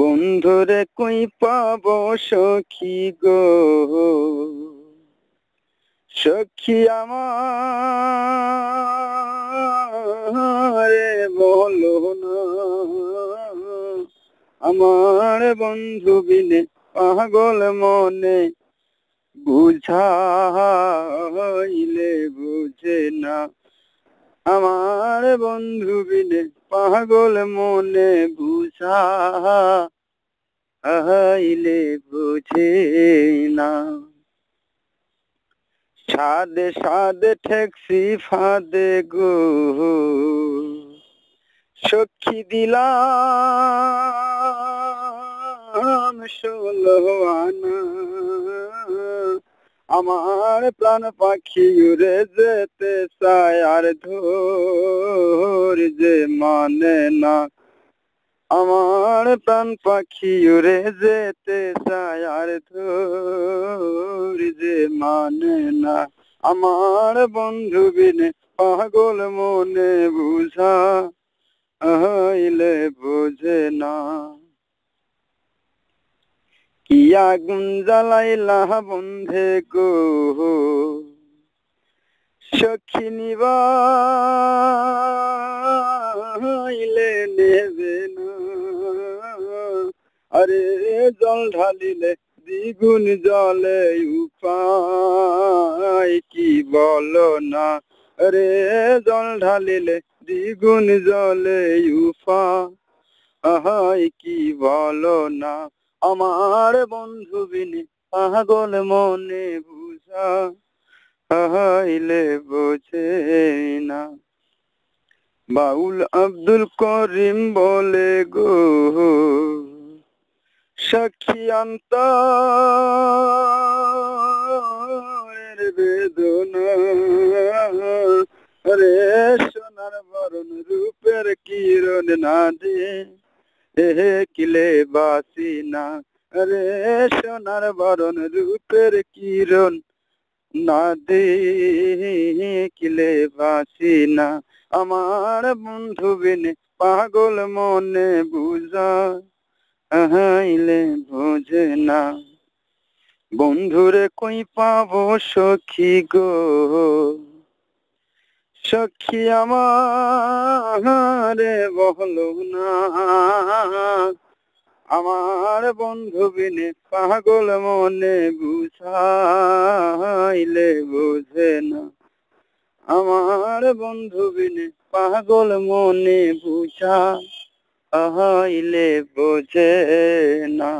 বন্ধুরে কই পাব সখী গো সখী আমার বলো না আমার বন্ধু বিনে পাগল মনে বুঝাইলে বুঝে না আমার বন্ধু বিনে পাগল মনে বুঝ আইলে বুঝে না সাদে সাদে ঠেকসি ফাদে গো সখী দিলাম ষোলো আনা আমার প্রাণ পাখি উড়ে যেতে চায় আর ধর যে মানে না আমার প্রাণ পাখি উড়ে যেতে চায় আর ধর যে মানে না আমার বন্ধু বিনে পাগল মনে বুঝা হইলে বুঝে না কি আগুন জ্বালাইলা বন্ধে গো সখিনী বা আরে জল ঢালিলে দ্বিগুণ জলে উপায় কি বল না রে জল ঢালিলে দ্বিগুণ জলে উফা আহাই কি বল না আমার বন্ধু বিনি পাগল মনে বুঝা আহাইলে বোঝে না বাউল আব্দুল করিম বলে গো সাক্ষী অন্তরের বেদনা রে সোনার বরণ রূপের কিরণ না দে এহে কিলে বাসি না রে সোনার বরণ রূপের কিরণ না দে কিলে বাসি না আমার বন্ধু বিনে পাগল মনে বুঝা আহাইলে বোঝে না বন্ধুরে কই পাব সখী গো সখী আমার বলো না আমার বন্ধু বিনে পাগল মনে বুঝাইলে বুঝে না আমার বন্ধু বিনে পাগল মনে বুঝা আহাইলে বোঝে না